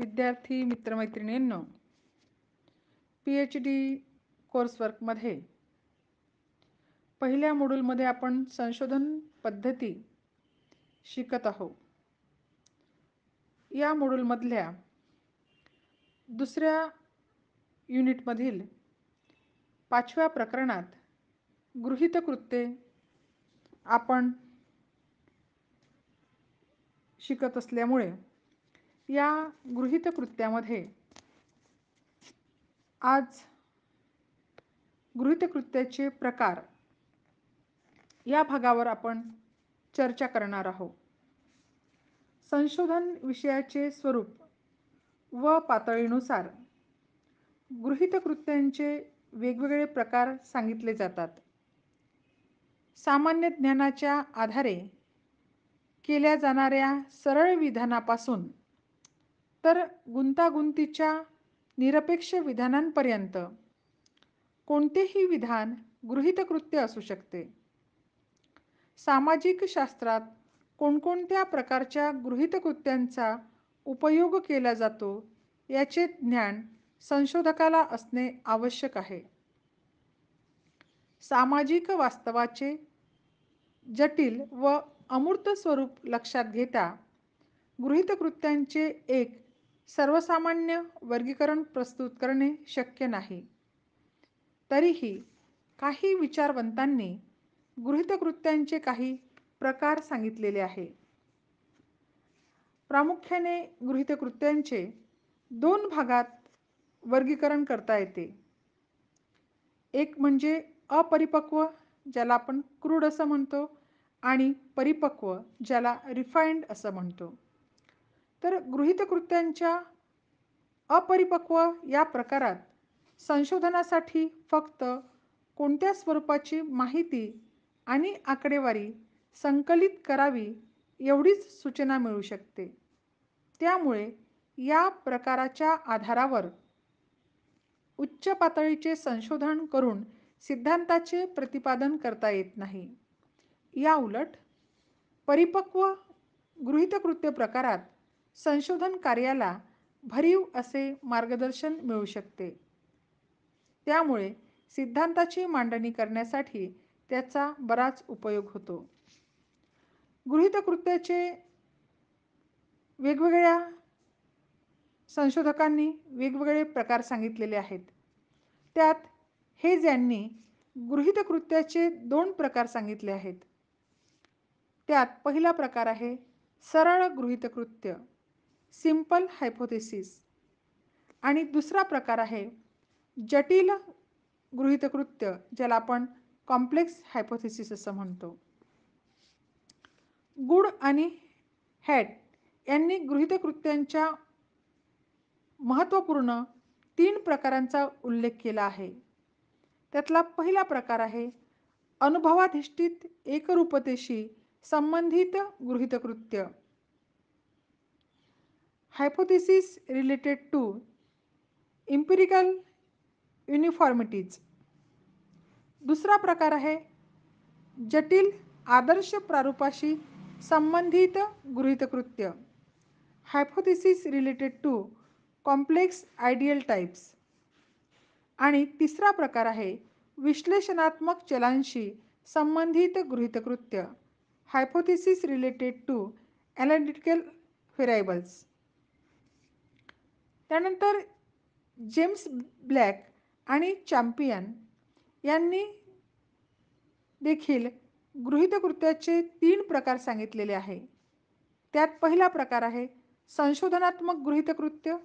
विद्यार्थी मित्रमैत्रिणींनो P H D कोर्सवर्कमध्ये पहिल्या मॉड्यूलमध्ये आपण संशोधन पद्धती शिकत आहोत या मॉड्यूलमधल्या दुसऱ्या युनिटमधील पाचव्या प्रकरणात गृहितकृत्ये आपण शिकत असल्यामुळे या गृहित कृत्यामध्ये आज गृहित कृत्याचे प्रकार या भागावर आपण चर्चा करणार आहोत संशोधन विषयाचे स्वरूप व पातळीनुसार गृहित कृत्यांचे वेगवेगळे प्रकार सांगितले जातात सामान्य ज्ञानाच्या आधारे केल्या जाणाऱ्या सरळ विधानापासून तर गुंतागुंतीच्या निरपेक्ष विधानांपर्यंत कोणतेही विधान कृत्य असू शकते सामाजिक शास्त्रात कोणकोणत्या प्रकारच्या कृत्यांचा उपयोग केला जातो याचे ज्ञान संशोधकाला असणे आवश्यक आहे सामाजिक वास्तवाचे जटिल व अमूर्त स्वरूप लक्षात घेता कृत्यांचे एक सर्वसामान्य वर्गीकरण प्रस्तुत करणे शक्य नाही तरीही काही विचारवंतांनी गृहितकृत्यांचे काही प्रकार सांगितलेले आहे प्रामुख्याने गृहितकृत्यांचे दोन भागात वर्गीकरण करता येते एक म्हणजे अपरिपक्व ज्याला आपण क्रूड असं म्हणतो आणि परिपक्व ज्याला रिफाईंड असं म्हणतो तर कृत्यांच्या अपरिपक्व या प्रकारात संशोधनासाठी फक्त कोणत्या स्वरूपाची माहिती आणि आकडेवारी संकलित करावी एवढीच सूचना मिळू शकते त्यामुळे या प्रकाराच्या आधारावर उच्च पातळीचे संशोधन करून सिद्धांताचे प्रतिपादन करता येत नाही या उलट परिपक्व कृत्य प्रकारात संशोधन कार्याला भरीव असे मार्गदर्शन मिळू शकते त्यामुळे सिद्धांताची मांडणी करण्यासाठी त्याचा बराच उपयोग होतो कृत्याचे वेगवेगळ्या संशोधकांनी वेगवेगळे प्रकार सांगितलेले आहेत त्यात हे ज्यांनी गृहितकृत्याचे दोन प्रकार सांगितले आहेत त्यात पहिला प्रकार आहे सरळ कृत्य सिम्पल हायपोथेसिस आणि दुसरा प्रकार आहे जटिल गृहितकृत्य ज्याला आपण कॉम्प्लेक्स हायपोथेसिस असं म्हणतो गुड आणि हॅट यांनी गृहितकृत्यांच्या महत्त्वपूर्ण तीन प्रकारांचा उल्लेख केला आहे त्यातला पहिला प्रकार आहे अनुभवाधिष्ठित एकरूपतेशी संबंधित गृहितकृत्य hypothesis related to empirical uniformities दुसरा प्रकार आहे जटिल आदर्श प्रारूपाशी संबंधित गृहितकृत्य hypothesis related to complex ideal types आणि तिसरा प्रकार आहे विश्लेषणात्मक चलांशी संबंधित गृहितकृत्य hypothesis related to analytical variables त्यानंतर जेम्स ब्लॅक आणि चॅम्पियन यांनी देखील कृत्याचे तीन प्रकार सांगितलेले आहे त्यात पहिला प्रकार आहे संशोधनात्मक गृहितकृत्य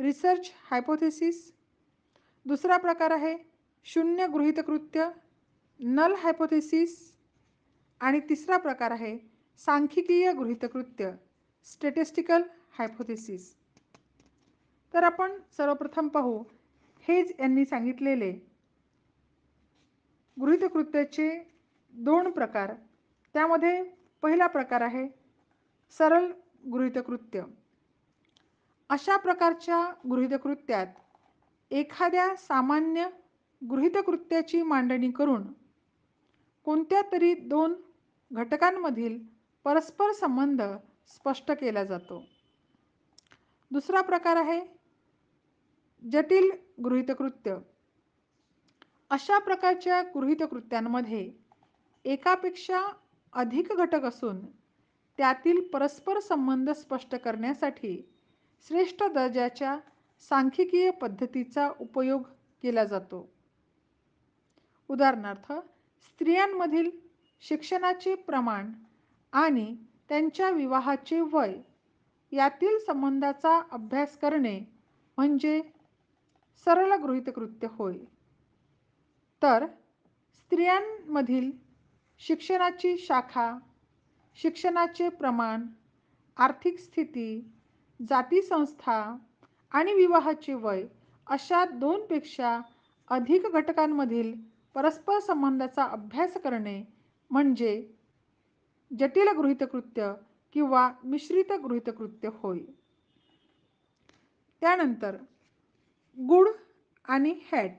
रिसर्च हायपोथेसिस दुसरा प्रकार आहे शून्य गृहितकृत्य नल हायपोथेसिस आणि तिसरा प्रकार आहे सांख्यिकीय गृहितकृत्य स्टेटिस्टिकल हायपोथेसिस तर आपण सर्वप्रथम पाहू हेज यांनी सांगितलेले कृत्याचे दोन प्रकार त्यामध्ये पहिला प्रकार आहे सरळ गृहितकृत्य अशा प्रकारच्या गृहितकृत्यात एखाद्या सामान्य गृहितकृत्याची मांडणी करून कोणत्या तरी दोन घटकांमधील परस्पर संबंध स्पष्ट केला जातो दुसरा प्रकार आहे जटिल गृहितकृत्य अशा प्रकारच्या गृहितकृत्यांमध्ये एकापेक्षा अधिक घटक असून त्यातील परस्पर संबंध स्पष्ट करण्यासाठी श्रेष्ठ दर्जाच्या सांख्यिकीय पद्धतीचा उपयोग केला जातो उदाहरणार्थ स्त्रियांमधील शिक्षणाचे प्रमाण आणि त्यांच्या विवाहाचे वय यातील संबंधाचा अभ्यास करणे म्हणजे सरळ कृत्य होय तर स्त्रियांमधील शिक्षणाची शाखा शिक्षणाचे प्रमाण आर्थिक स्थिती जाती संस्था आणि विवाहाचे वय अशा दोनपेक्षा अधिक घटकांमधील परस्पर संबंधाचा अभ्यास करणे म्हणजे जटिल कृत्य किंवा मिश्रित कृत्य होय त्यानंतर गुड आणि हॅट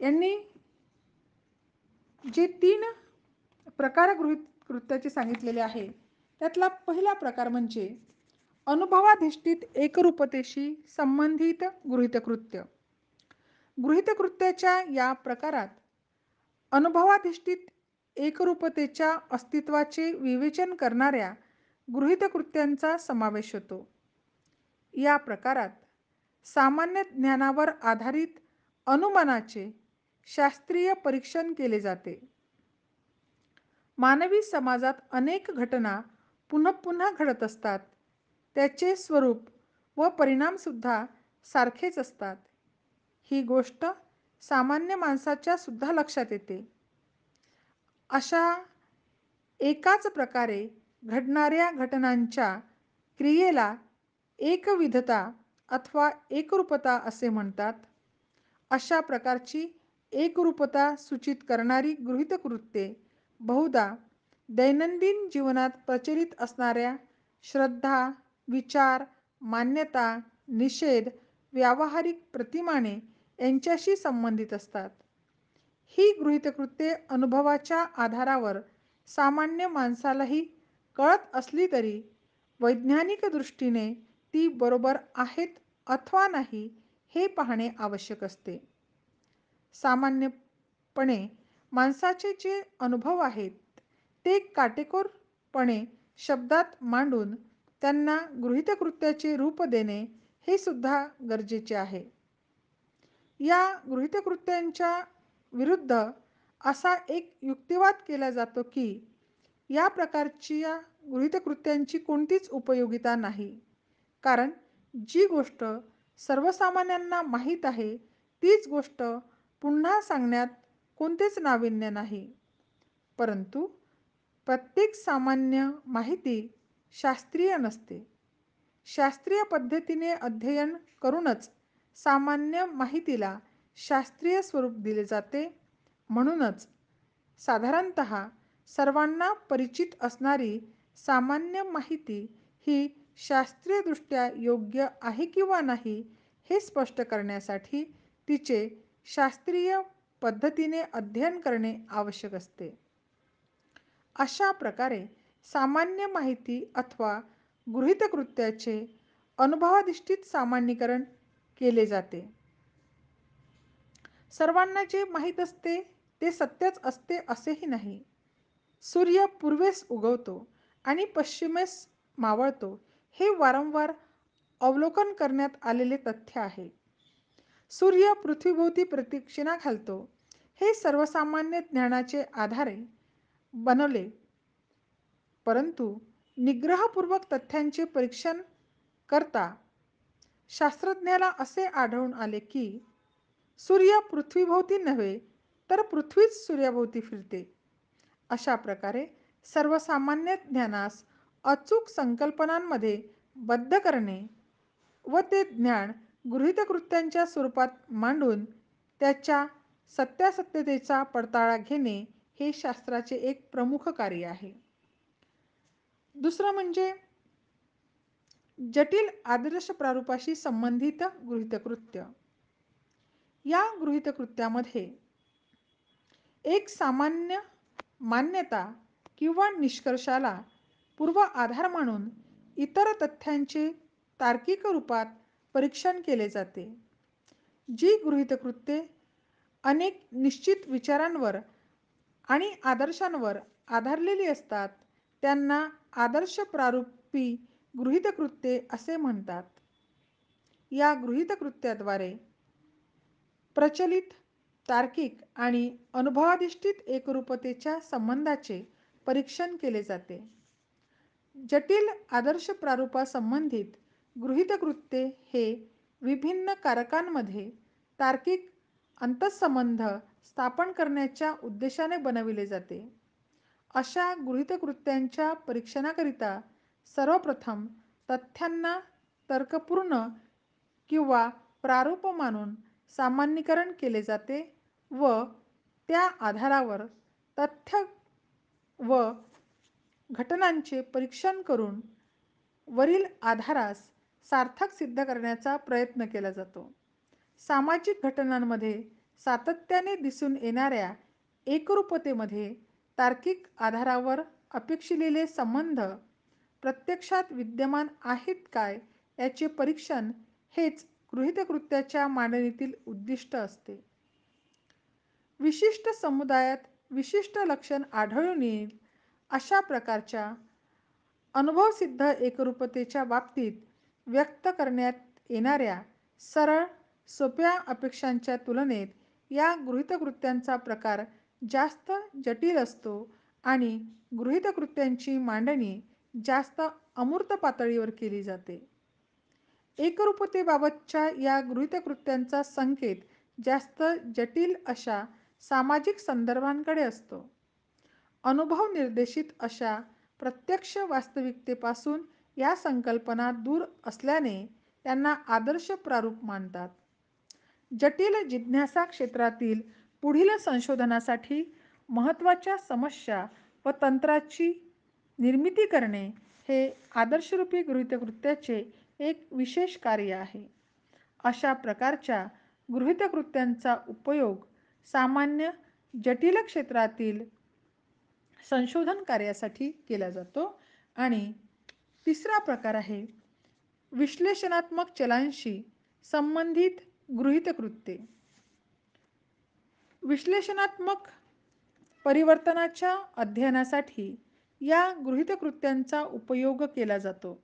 यांनी जे तीन प्रकार गृहित कृत्याचे सांगितलेले आहे त्यातला पहिला प्रकार म्हणजे अनुभवाधिष्ठित एकरूपतेशी संबंधित गृहितकृत्य गृहितकृत्याच्या या प्रकारात अनुभवाधिष्ठित एकरूपतेच्या अस्तित्वाचे विवेचन करणाऱ्या गृहितकृत्यांचा समावेश होतो या प्रकारात सामान्य ज्ञानावर आधारित अनुमानाचे शास्त्रीय परीक्षण केले जाते मानवी समाजात अनेक घटना पुन्हा पुन्हा घडत असतात त्याचे स्वरूप व परिणामसुद्धा सारखेच असतात ही गोष्ट सामान्य माणसाच्या सुद्धा लक्षात येते अशा एकाच प्रकारे घडणाऱ्या घटनांच्या क्रियेला एकविधता अथवा एकरूपता असे म्हणतात अशा प्रकारची एकरूपता सूचित करणारी गृहितकृत्ये बहुधा दैनंदिन जीवनात प्रचलित असणाऱ्या श्रद्धा विचार मान्यता निषेध व्यावहारिक प्रतिमाने यांच्याशी संबंधित असतात ही गृहितकृत्ये अनुभवाच्या आधारावर सामान्य माणसालाही कळत असली तरी वैज्ञानिक दृष्टीने ती बरोबर आहेत अथवा नाही हे पाहणे आवश्यक असते सामान्यपणे माणसाचे जे अनुभव आहेत ते काटेकोरपणे शब्दात मांडून त्यांना गृहितकृत्याचे रूप देणे हे सुद्धा गरजेचे आहे या गृहितकृत्यांच्या विरुद्ध असा एक युक्तिवाद केला जातो की या प्रकारच्या गृहितकृत्यांची कोणतीच उपयोगिता नाही कारण जी गोष्ट सर्वसामान्यांना माहीत आहे तीच गोष्ट पुन्हा सांगण्यात कोणतेच नाविन्य नाही परंतु प्रत्येक सामान्य माहिती शास्त्रीय नसते शास्त्रीय पद्धतीने अध्ययन करूनच सामान्य माहितीला शास्त्रीय स्वरूप दिले जाते म्हणूनच साधारणत सर्वांना परिचित असणारी सामान्य माहिती ही शास्त्रीयदृष्ट्या योग्य आहे किंवा नाही हे स्पष्ट करण्यासाठी तिचे शास्त्रीय पद्धतीने अध्ययन करणे आवश्यक असते अशा प्रकारे सामान्य माहिती अथवा गृहितकृत्याचे अनुभवाधिष्ठित सामान्यीकरण केले जाते सर्वांना जे माहीत असते ते सत्यच असते असेही नाही सूर्य पूर्वेस उगवतो आणि पश्चिमेस मावळतो हे वारंवार अवलोकन करण्यात आलेले तथ्य आहे सूर्य पृथ्वीभोवती प्रतिक्षिणा घालतो हे सर्वसामान्य ज्ञानाचे आधारे बनवले परंतु निग्रहपूर्वक तथ्यांचे परीक्षण करता शास्त्रज्ञाला असे आढळून आले की सूर्य पृथ्वीभोवती नव्हे तर पृथ्वीच सूर्याभोवती फिरते अशा प्रकारे सर्वसामान्य ज्ञानास अचूक संकल्पनांमध्ये बद्ध करणे व ते ज्ञान कृत्यांच्या स्वरूपात मांडून त्याच्या सत्यासत्यतेचा पडताळा घेणे हे शास्त्राचे एक प्रमुख कार्य आहे दुसरं म्हणजे जटिल आदर्श प्रारूपाशी संबंधित गृहितकृत्य या कृत्यामध्ये एक सामान्य मान्यता किंवा निष्कर्षाला पूर्व आधार मानून इतर तथ्यांचे तार्किक रूपात परीक्षण केले जाते जी कृत्ये अनेक निश्चित विचारांवर आणि आदर्शांवर आधारलेली असतात त्यांना आदर्श प्रारूपी कृत्ये असे म्हणतात या कृत्याद्वारे प्रचलित तार्किक आणि अनुभवाधिष्ठित एकरूपतेच्या संबंधाचे परीक्षण केले जाते जटिल आदर्श प्रारूपासंबंधित गृहितकृत्ये हे विभिन्न कारकांमध्ये तार्किक अंतःसंबंध स्थापन करण्याच्या उद्देशाने बनविले जाते अशा गृहितकृत्यांच्या परीक्षणाकरिता सर्वप्रथम तथ्यांना तर्कपूर्ण किंवा प्रारूप मानून सामान्यीकरण केले जाते व त्या आधारावर तथ्य व घटनांचे परीक्षण करून वरील आधारास सार्थक सिद्ध करण्याचा प्रयत्न केला जातो सामाजिक घटनांमध्ये सातत्याने दिसून येणाऱ्या एकरूपतेमध्ये तार्किक आधारावर अपेक्षिलेले संबंध प्रत्यक्षात विद्यमान आहेत काय याचे परीक्षण हेच गृहितकृत्याच्या मांडणीतील उद्दिष्ट असते विशिष्ट समुदायात विशिष्ट लक्षण आढळून येईल अशा प्रकारच्या अनुभवसिद्ध एकरूपतेच्या बाबतीत व्यक्त करण्यात येणाऱ्या सरळ सोप्या अपेक्षांच्या तुलनेत या गृहितकृत्यांचा प्रकार जास्त जटिल असतो आणि गृहितकृत्यांची मांडणी जास्त अमूर्त पातळीवर केली जाते एकरूपतेबाबतच्या या गृहितकृत्यांचा संकेत जास्त जटिल अशा सामाजिक संदर्भांकडे असतो अनुभव निर्देशित अशा प्रत्यक्ष वास्तविकतेपासून या संकल्पना दूर असल्याने त्यांना आदर्श प्रारूप मानतात जटिल जिज्ञासा क्षेत्रातील पुढील संशोधनासाठी महत्त्वाच्या समस्या व तंत्राची निर्मिती करणे हे आदर्शरूपी गृहितकृत्याचे एक विशेष कार्य आहे अशा प्रकारच्या गृहितकृत्यांचा उपयोग सामान्य जटिल क्षेत्रातील संशोधन कार्यासाठी केला जातो आणि तिसरा प्रकार आहे विश्लेषणात्मक चलांशी संबंधित गृहितकृत्ये विश्लेषणात्मक परिवर्तनाच्या अध्ययनासाठी या गृहितकृत्यांचा उपयोग केला जातो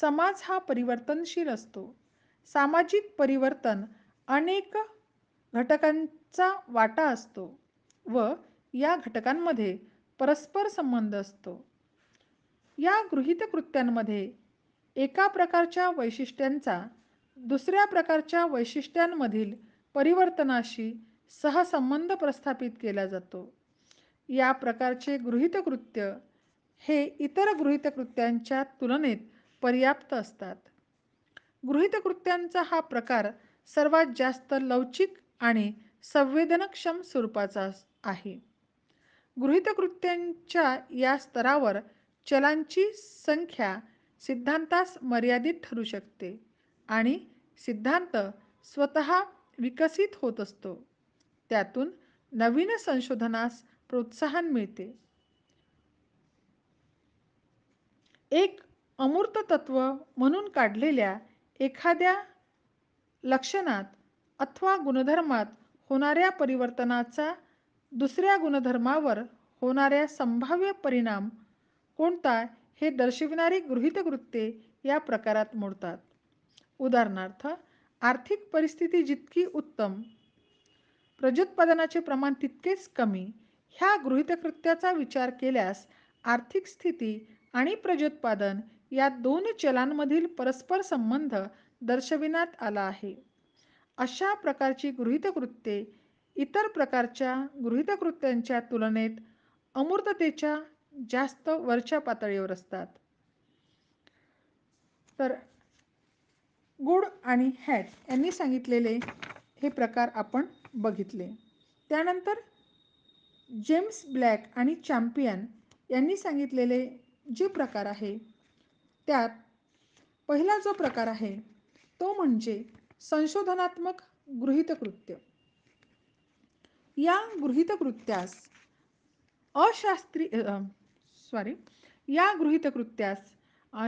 समाज हा परिवर्तनशील असतो सामाजिक परिवर्तन अनेक घटकांचा वाटा असतो व या घटकांमध्ये परस्पर संबंध असतो या कृत्यांमध्ये एका प्रकारच्या वैशिष्ट्यांचा दुसऱ्या प्रकारच्या वैशिष्ट्यांमधील परिवर्तनाशी सहसंबंध प्रस्थापित केला जातो या प्रकारचे कृत्य हे इतर कृत्यांच्या तुलनेत पर्याप्त असतात कृत्यांचा हा प्रकार सर्वात जास्त लवचिक आणि संवेदनक्षम स्वरूपाचा आहे गृहितकृत्यांच्या या स्तरावर चलांची संख्या सिद्धांतास मर्यादित ठरू शकते आणि सिद्धांत स्वतः विकसित होत असतो त्यातून नवीन संशोधनास प्रोत्साहन मिळते एक अमूर्त तत्व म्हणून काढलेल्या एखाद्या लक्षणात अथवा गुणधर्मात होणाऱ्या परिवर्तनाचा दुसऱ्या गुणधर्मावर होणाऱ्या संभाव्य परिणाम कोणता हे दर्शविणारी गृहितकृत्ये या प्रकारात मोडतात उदाहरणार्थ आर्थिक परिस्थिती जितकी उत्तम प्रजोत्पादनाचे प्रमाण तितकेच कमी ह्या गृहितकृत्याचा विचार केल्यास आर्थिक स्थिती आणि प्रजोत्पादन या दोन चलांमधील परस्पर संबंध दर्शविण्यात आला आहे अशा प्रकारची गृहितकृत्ये इतर प्रकारच्या गृहितकृत्यांच्या तुलनेत अमूर्ततेच्या जास्त वरच्या पातळीवर असतात तर गुड आणि हॅट यांनी सांगितलेले हे प्रकार आपण बघितले त्यानंतर जेम्स ब्लॅक आणि चॅम्पियन यांनी सांगितलेले जे प्रकार आहे त्यात पहिला जो प्रकार आहे तो म्हणजे संशोधनात्मक गृहितकृत्य या गृहितकृत्यास अशास्त्री सॉरी या गृहितकृत्यास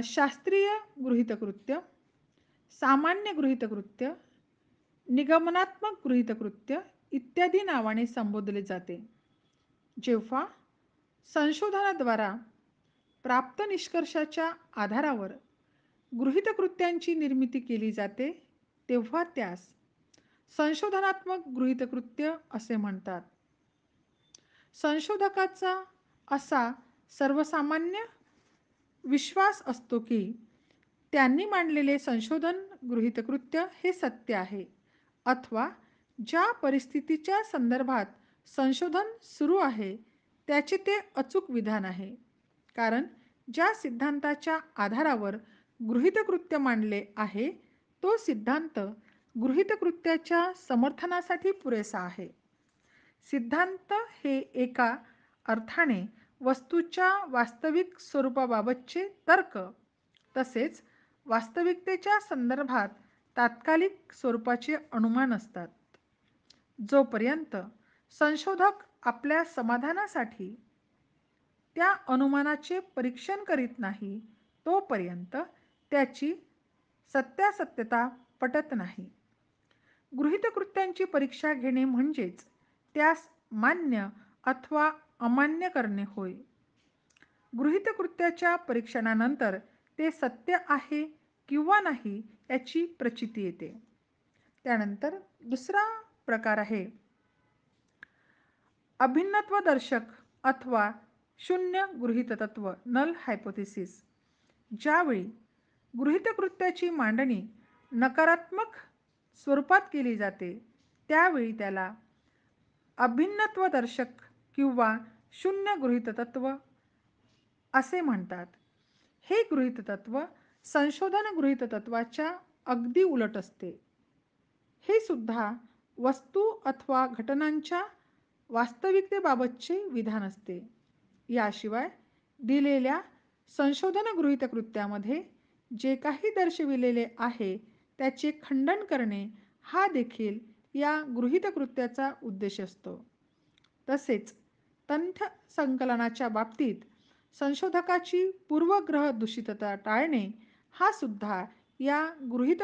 शास्त्रीय गृहितकृत्य सामान्य गृहितकृत्य निगमनात्मक गृहितकृत्य इत्यादी नावाने संबोधले जाते जेव्हा संशोधनाद्वारा प्राप्त निष्कर्षाच्या आधारावर गृहितकृत्यांची निर्मिती केली जाते तेव्हा त्यास संशोधनात्मक गृहितकृत्य असे म्हणतात संशोधकाचा असा सर्वसामान्य विश्वास असतो की त्यांनी मांडलेले संशोधन गृहितकृत्य हे सत्य आहे अथवा ज्या परिस्थितीच्या संदर्भात संशोधन सुरू आहे त्याचे ते अचूक विधान आहे कारण ज्या सिद्धांताच्या आधारावर गृहितकृत्य मांडले आहे तो सिद्धांत गृहित कृत्याच्या समर्थनासाठी पुरेसा आहे सिद्धांत हे एका अर्थाने वस्तूच्या वास्तविक स्वरूपाबाबतचे तर्क तसेच वास्तविकतेच्या संदर्भात तात्कालिक स्वरूपाचे अनुमान असतात जोपर्यंत संशोधक आपल्या समाधानासाठी त्या अनुमानाचे परीक्षण करीत नाही तोपर्यंत त्याची सत्यासत्यता पटत नाही गृहितकृत्यांची परीक्षा घेणे म्हणजेच त्यास मान्य अथवा अमान्य करणे होय गृहितकृत्याच्या परीक्षणानंतर ते सत्य आहे किंवा नाही याची प्रचिती येते त्यानंतर दुसरा प्रकार आहे अभिन्नत्वदर्शक अथवा शून्य तत्व नल हायपोथिसिस ज्यावेळी गृहितकृत्याची मांडणी नकारात्मक स्वरूपात केली जाते त्यावेळी त्याला अभिन्नत्वदर्शक किंवा शून्य गृहिततत्व असे म्हणतात हे तत्व संशोधन गृहिततत्वाच्या अगदी उलट असते हे सुद्धा वस्तू अथवा घटनांच्या वास्तविकतेबाबतचे विधान असते याशिवाय दिलेल्या संशोधन गृहित कृत्यामध्ये जे काही दर्शविलेले आहे त्याचे खंडन करणे हा देखील या कृत्याचा उद्देश असतो तसेच तंथ संकलनाच्या बाबतीत संशोधकाची पूर्वग्रह दूषितता टाळणे हा सुद्धा या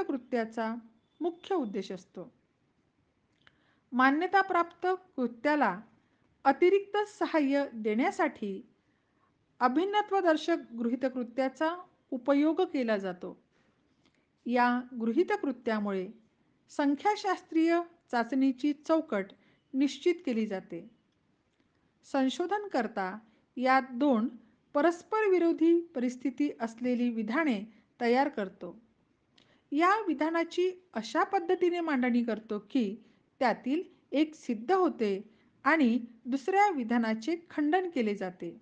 कृत्याचा मुख्य उद्देश असतो मान्यताप्राप्त कृत्याला अतिरिक्त सहाय्य देण्यासाठी अभिन्नत्वदर्शक कृत्याचा उपयोग केला जातो या कृत्यामुळे संख्याशास्त्रीय चाचणीची चौकट निश्चित केली जाते संशोधन करता या दोन परस्पर विरोधी परिस्थिती असलेली विधाने तयार करतो या विधानाची अशा पद्धतीने मांडणी करतो की त्यातील एक सिद्ध होते आणि दुसऱ्या विधानाचे खंडन केले जाते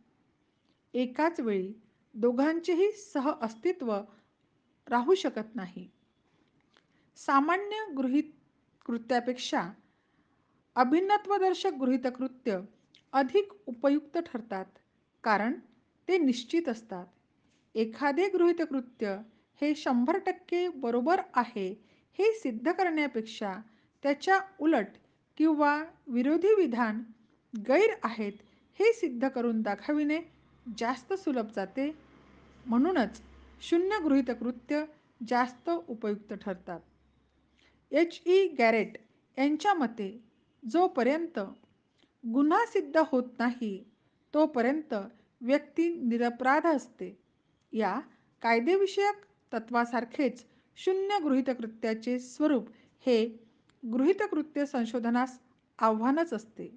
एकाच वेळी दोघांचेही सह अस्तित्व राहू शकत नाही सामान्य गृहित कृत्यापेक्षा अभिन्नत्वदर्शक कृत्य अधिक उपयुक्त ठरतात कारण ते निश्चित असतात एखादे कृत्य हे शंभर टक्के बरोबर आहे हे सिद्ध करण्यापेक्षा त्याच्या उलट किंवा विरोधी विधान गैर आहेत हे सिद्ध करून दाखविणे जास्त सुलभ जाते म्हणूनच शून्य कृत्य जास्त उपयुक्त ठरतात एच ई गॅरेट यांच्या मते जोपर्यंत गुन्हा सिद्ध होत नाही तोपर्यंत व्यक्ती निरपराध असते या कायदेविषयक तत्वासारखेच शून्य कृत्याचे स्वरूप हे कृत्य संशोधनास आव्हानच असते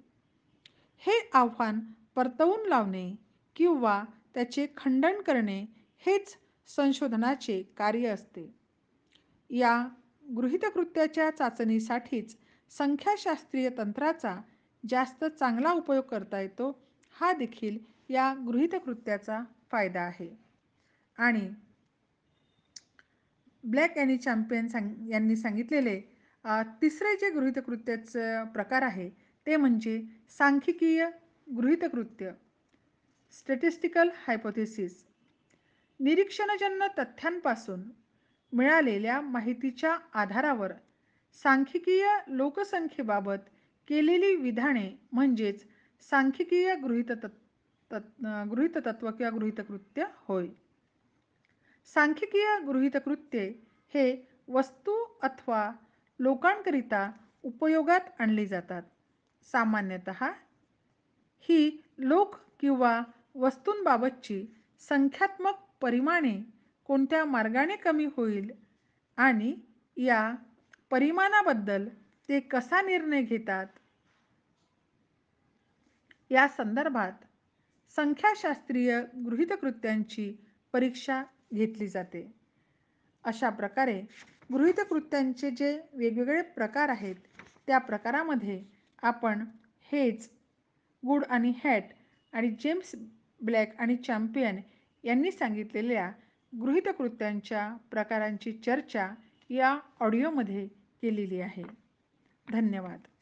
हे आव्हान परतवून लावणे किंवा त्याचे खंडन करणे हेच संशोधनाचे कार्य असते या गृहितकृत्याच्या चाचणीसाठीच संख्याशास्त्रीय तंत्राचा जास्त चांगला उपयोग करता येतो हा देखील या गृहितकृत्याचा फायदा आहे आणि ब्लॅक आणि चॅम्पियन सांग यांनी सांगितलेले तिसरे जे गृहितकृत्याचं प्रकार आहे ते म्हणजे सांख्यिकीय गृहितकृत्य स्टॅटिस्टिकल हायपोथेसिस निरीक्षणजन्य तथ्यांपासून मिळालेल्या माहितीच्या आधारावर सांख्यिकीय लोकसंख्येबाबत केलेली विधाने म्हणजेच सांख्यिकीय गृहित तत्व किंवा कृत्य होय सांख्यिकीय कृत्ये हे वस्तू अथवा लोकांकरिता उपयोगात आणली जातात सामान्यत ही लोक किंवा वस्तूंबाबतची संख्यात्मक परिमाणे कोणत्या मार्गाने कमी होईल आणि या परिमाणाबद्दल ते कसा निर्णय घेतात या संदर्भात संख्याशास्त्रीय कृत्यांची परीक्षा घेतली जाते अशा प्रकारे कृत्यांचे जे वेगवेगळे प्रकार आहेत त्या प्रकारामध्ये आपण हेच गुड आणि हॅट आणि जेम्स ब्लॅक आणि चॅम्पियन यांनी सांगितलेल्या गृहितकृत्यांच्या प्रकारांची चर्चा या ऑडिओमध्ये केलेली आहे धन्यवाद